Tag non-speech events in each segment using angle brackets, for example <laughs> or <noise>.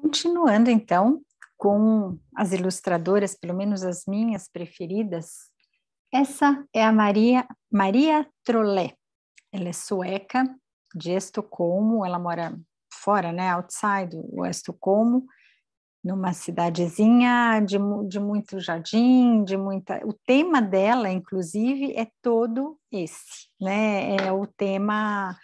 Continuando então com as ilustradoras, pelo menos as minhas preferidas, essa é a Maria Maria Trolé. Ela é sueca, de Estocolmo, ela mora fora, né, outside o Estocolmo, numa cidadezinha de, de muito jardim, de muita. O tema dela, inclusive, é todo esse, né? É o tema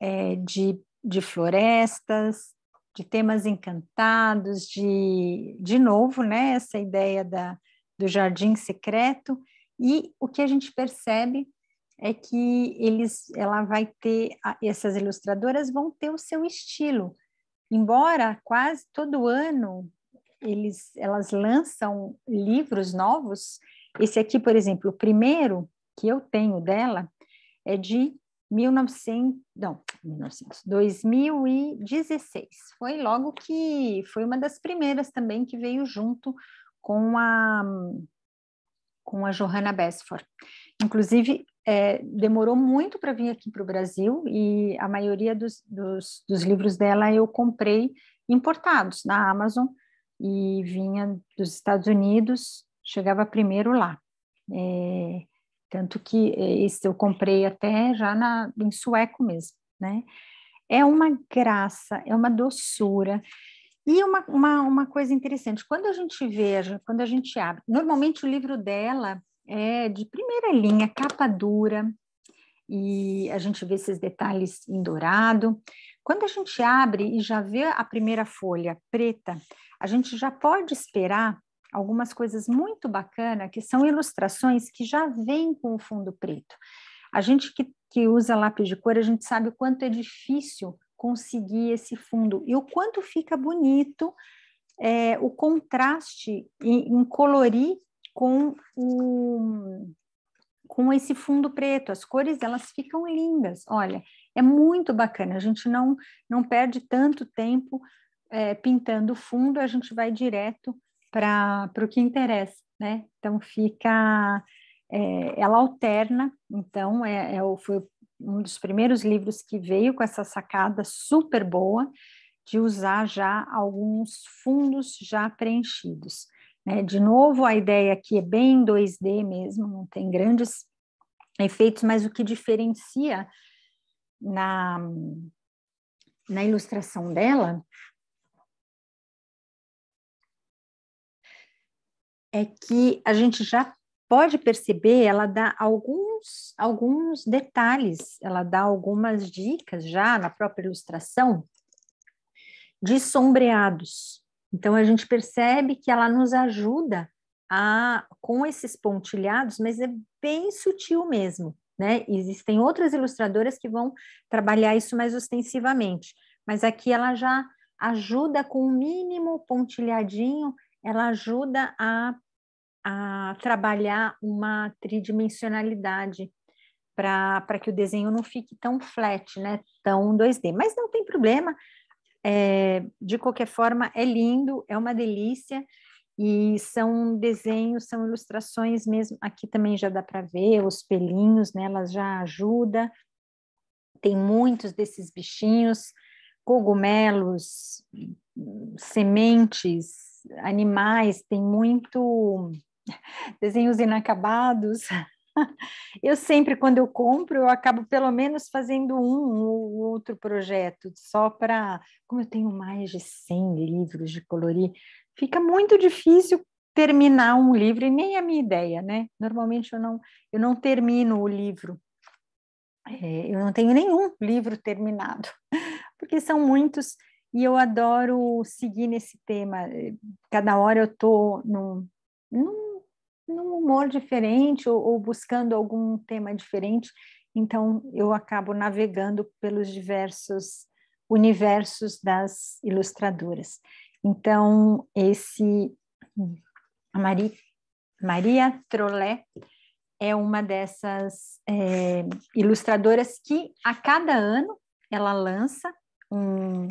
é, de, de florestas, de temas encantados, de, de novo, né, essa ideia da, do jardim secreto, e o que a gente percebe é que eles, ela vai ter, essas ilustradoras vão ter o seu estilo, embora quase todo ano eles, elas lançam livros novos, esse aqui, por exemplo, o primeiro que eu tenho dela é de 1900, não, 1900, 2016. Foi logo que foi uma das primeiras também que veio junto com a com a Johanna Besford. Inclusive, é, demorou muito para vir aqui para o Brasil e a maioria dos, dos, dos livros dela eu comprei importados na Amazon e vinha dos Estados Unidos, chegava primeiro lá. É, tanto que eh, esse eu comprei até já na, em sueco mesmo, né? É uma graça, é uma doçura. E uma, uma, uma coisa interessante, quando a gente veja, quando a gente abre, normalmente o livro dela é de primeira linha, capa dura, e a gente vê esses detalhes em dourado. Quando a gente abre e já vê a primeira folha preta, a gente já pode esperar algumas coisas muito bacanas, que são ilustrações que já vêm com o fundo preto. A gente que, que usa lápis de cor, a gente sabe o quanto é difícil conseguir esse fundo e o quanto fica bonito é, o contraste em, em colorir com o com esse fundo preto, as cores elas ficam lindas. Olha, é muito bacana. A gente não não perde tanto tempo é, pintando o fundo, a gente vai direto para o que interessa, né? Então fica, é, ela alterna, então é, é, foi um dos primeiros livros que veio com essa sacada super boa de usar já alguns fundos já preenchidos. Né? De novo, a ideia aqui é bem 2D mesmo, não tem grandes efeitos, mas o que diferencia na, na ilustração dela é que a gente já pode perceber, ela dá alguns, alguns detalhes, ela dá algumas dicas já na própria ilustração de sombreados. Então a gente percebe que ela nos ajuda a com esses pontilhados, mas é bem sutil mesmo, né? Existem outras ilustradoras que vão trabalhar isso mais ostensivamente, mas aqui ela já ajuda com o um mínimo pontilhadinho, ela ajuda a a trabalhar uma tridimensionalidade para que o desenho não fique tão flat, né? Tão 2D. Mas não tem problema. É, de qualquer forma, é lindo, é uma delícia. E são desenhos, são ilustrações mesmo. Aqui também já dá para ver os pelinhos, né? Elas já ajuda. Tem muitos desses bichinhos, cogumelos, sementes, animais. Tem muito <laughs> desenhos inacabados. <laughs> Eu sempre, quando eu compro, eu acabo pelo menos fazendo um ou outro projeto, só para. Como eu tenho mais de 100 livros de colorir, fica muito difícil terminar um livro, e nem é a minha ideia, né? Normalmente eu não, eu não termino o livro. É, eu não tenho nenhum livro terminado, <laughs> porque são muitos e eu adoro seguir nesse tema. Cada hora eu estou num, num num humor diferente ou, ou buscando algum tema diferente. Então, eu acabo navegando pelos diversos universos das ilustradoras. Então, esse a Maria, Maria Trolé é uma dessas é, ilustradoras que a cada ano ela lança um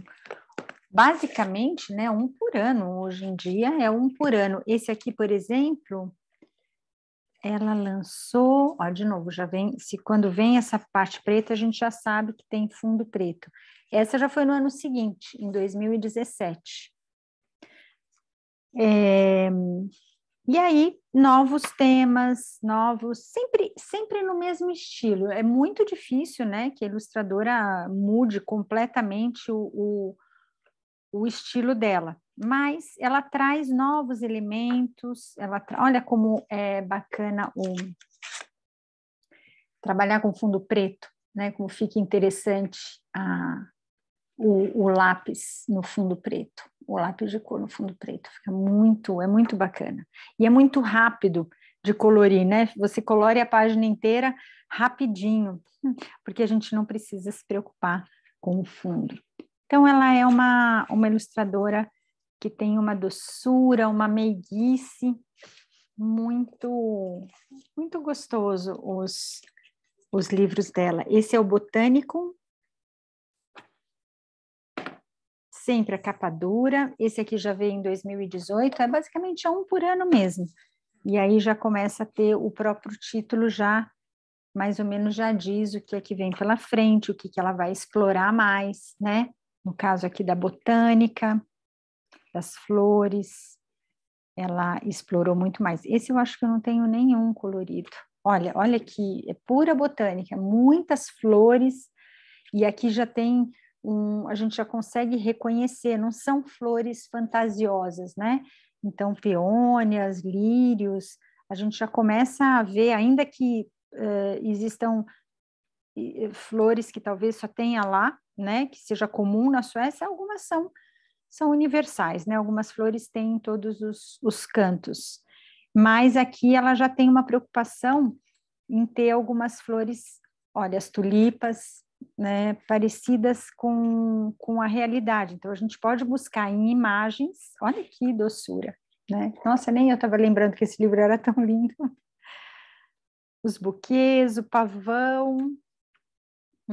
basicamente né um por ano hoje em dia é um por ano esse aqui por exemplo ela lançou, ó, de novo, já vem, se quando vem essa parte preta, a gente já sabe que tem fundo preto. Essa já foi no ano seguinte, em 2017. É, e aí, novos temas, novos, sempre, sempre no mesmo estilo. É muito difícil, né, que a ilustradora mude completamente o, o o estilo dela, mas ela traz novos elementos. Ela tra... olha como é bacana o trabalhar com fundo preto, né? Como fica interessante a o, o, lápis no fundo preto, o lápis de cor no fundo preto, fica muito, é muito bacana. E é muito rápido de colorir, né? Você colore a página inteira rapidinho, porque a gente não precisa se preocupar com o fundo. Então, ela é uma, uma ilustradora que tem uma doçura, uma meiguice, muito, muito gostoso os, os livros dela. Esse é o Botânico, sempre a capa dura. Esse aqui já veio em 2018, é basicamente um por ano mesmo. E aí já começa a ter o próprio título já mais ou menos já diz o que é que vem pela frente, o que, que ela vai explorar mais, né? no caso aqui da botânica, das flores, ela explorou muito mais. Esse eu acho que eu não tenho nenhum colorido. Olha, olha aqui, é pura botânica, muitas flores, e aqui já tem um, a gente já consegue reconhecer, não são flores fantasiosas, né? Então, peônias, lírios, a gente já começa a ver, ainda que uh, existam eh, flores que talvez só tenha lá, né, que seja comum na Suécia, algumas são, são universais, né? Algumas flores têm em todos os, os cantos. Mas aqui ela já tem uma preocupação em ter algumas flores, olha, as tulipas, né, parecidas com, com a realidade. Então, a gente pode buscar em imagens, olha que doçura, né? Nossa, nem eu estava lembrando que esse livro era tão lindo. Os buquês, o pavão,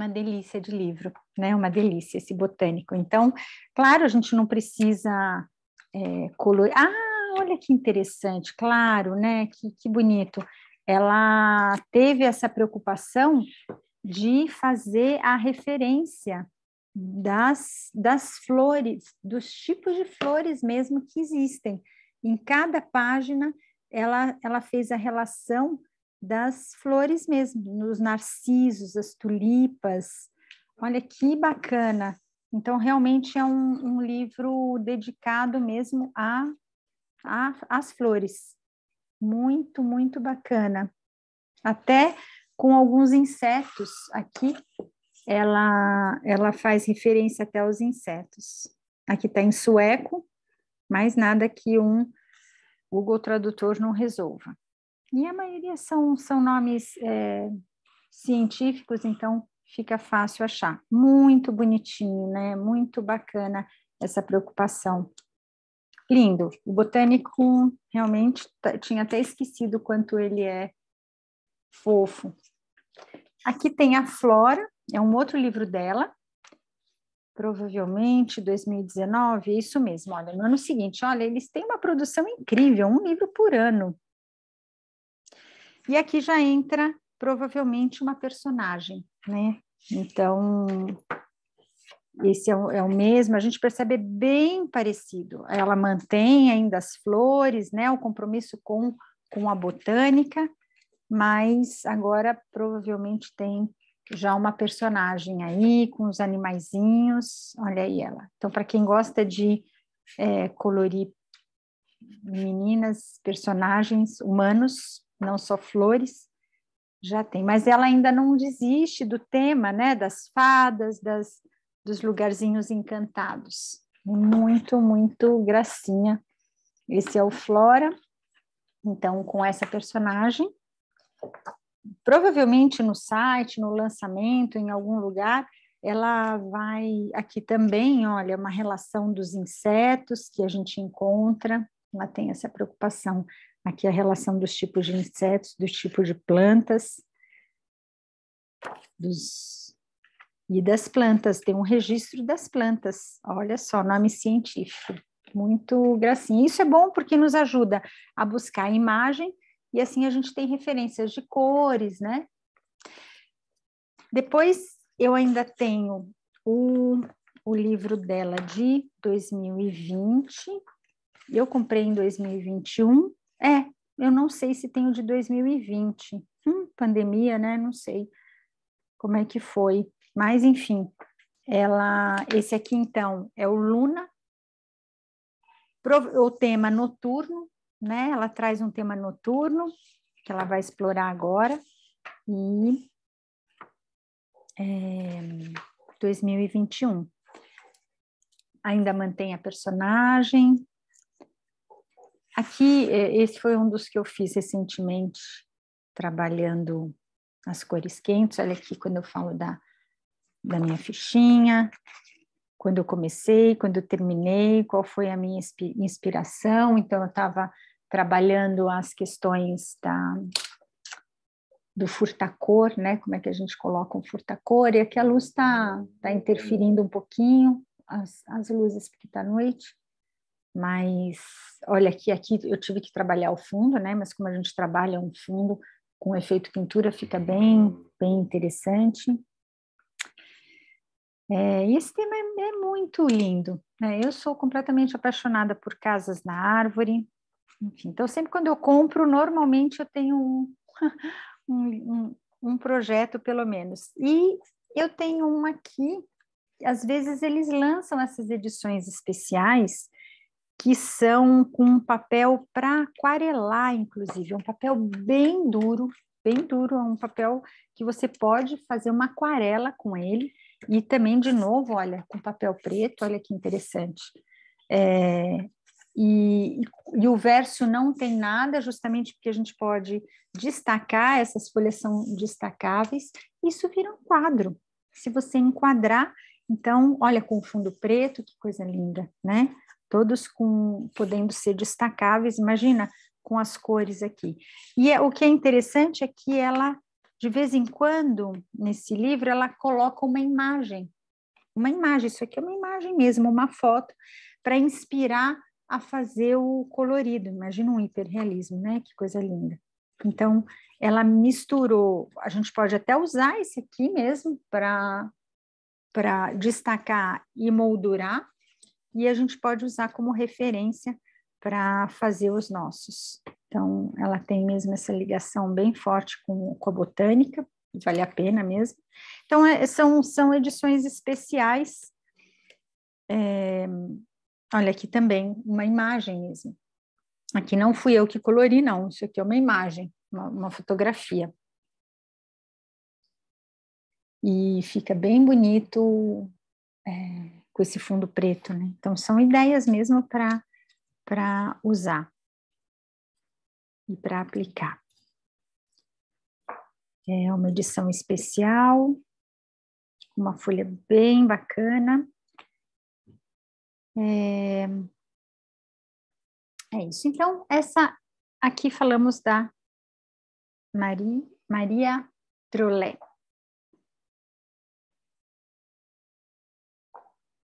uma delícia de livro, né? Uma delícia esse botânico. Então, claro, a gente não precisa é, colorir. Ah, olha que interessante, claro, né? Que, que bonito. Ela teve essa preocupação de fazer a referência das, das flores, dos tipos de flores mesmo que existem. Em cada página, ela, ela fez a relação das flores mesmo, nos narcisos, as tulipas. Olha que bacana! Então, realmente é um, um livro dedicado mesmo a, a, às flores. Muito, muito bacana. Até com alguns insetos aqui, ela, ela faz referência até aos insetos. Aqui está em sueco, mas nada que um Google Tradutor não resolva. E a maioria são, são nomes é, científicos, então fica fácil achar. Muito bonitinho, né? Muito bacana essa preocupação. Lindo. O botânico realmente tinha até esquecido quanto ele é fofo. Aqui tem a Flora, é um outro livro dela, provavelmente 2019, isso mesmo. Olha, no ano seguinte, olha, eles têm uma produção incrível, um livro por ano. E aqui já entra provavelmente uma personagem, né? Então, esse é o, é o, mesmo, a gente percebe bem parecido. Ela mantém ainda as flores, né? O compromisso com, com a botânica, mas agora provavelmente tem já uma personagem aí com os animaizinhos. Olha aí ela. Então, para quem gosta de é, colorir meninas, personagens humanos, não só flores, já tem. Mas ela ainda não desiste do tema, né? Das fadas, das, dos lugarzinhos encantados. Muito, muito gracinha. Esse é o Flora, então, com essa personagem. Provavelmente no site, no lançamento, em algum lugar, ela vai aqui também, olha, uma relação dos insetos que a gente encontra, ela tem essa preocupação Aqui a relação dos tipos de insetos, dos tipos de plantas, dos e das plantas, tem um registro das plantas. Olha só, nome científico. Muito gracinha. Isso é bom porque nos ajuda a buscar a imagem e assim a gente tem referências de cores, né? Depois eu ainda tenho o, o livro dela de 2020, eu comprei em 2021, é, eu não sei se tenho de 2020. Hum, pandemia, né? Não sei como é que foi. Mas, enfim, ela. Esse aqui, então, é o Luna. O tema noturno, né? Ela traz um tema noturno que ela vai explorar agora. E é, 2021. Ainda mantém a personagem, Aqui, é, esse foi um dos que eu fiz recentemente, trabalhando as cores quentes. Olha aqui quando eu falo da, da minha fichinha, quando eu comecei, quando eu terminei, qual foi a minha inspiração. Então, eu estava trabalhando as questões da, do furtacor, né? Como é que a gente coloca um furtacor? E aqui a luz está tá interferindo um pouquinho, as, as luzes, porque está noite. Mas olha que aqui eu tive que trabalhar o fundo, né? Mas como a gente trabalha um fundo com efeito pintura, fica bem, uhum. bem interessante. É, esse tema é, é muito lindo. Né? Eu sou completamente apaixonada por casas na árvore. Enfim, então sempre quando eu compro, normalmente eu tenho um, <laughs> um, um, um projeto pelo menos. E eu tenho uma aqui. Às vezes eles lançam essas edições especiais que são com um papel para aquarelar, inclusive, é um papel bem duro, bem duro, é um papel que você pode fazer uma aquarela com ele, e também, de novo, olha, com papel preto, olha que interessante. É, e, e, o verso não tem nada, justamente porque a gente pode destacar, essas folhas são destacáveis, isso vira um quadro. Se você enquadrar, então, olha, com fundo preto, que coisa linda, né? todos com podendo ser destacáveis, imagina com as cores aqui. E é, o que é interessante é que ela, de vez em quando, nesse livro, ela coloca uma imagem, uma imagem, isso aqui é uma imagem mesmo, uma foto, para inspirar a fazer o colorido. Imagina um hiperrealismo, né? Que coisa linda. Então, ela misturou, a gente pode até usar esse aqui mesmo para para destacar e moldurar e a gente pode usar como referência para fazer os nossos. Então, ela tem mesmo essa ligação bem forte com, com a botânica, vale a pena mesmo. Então, é, são, são edições especiais. É, olha aqui também, uma imagem mesmo. Aqui não fui eu que colori, não, isso aqui é uma imagem, uma, uma fotografia. E fica bem bonito. É, com esse fundo preto, né? Então são ideias mesmo para para usar e para aplicar. É uma edição especial, uma folha bem bacana. É, é isso. Então, essa aqui falamos da Marie, Maria Trollet.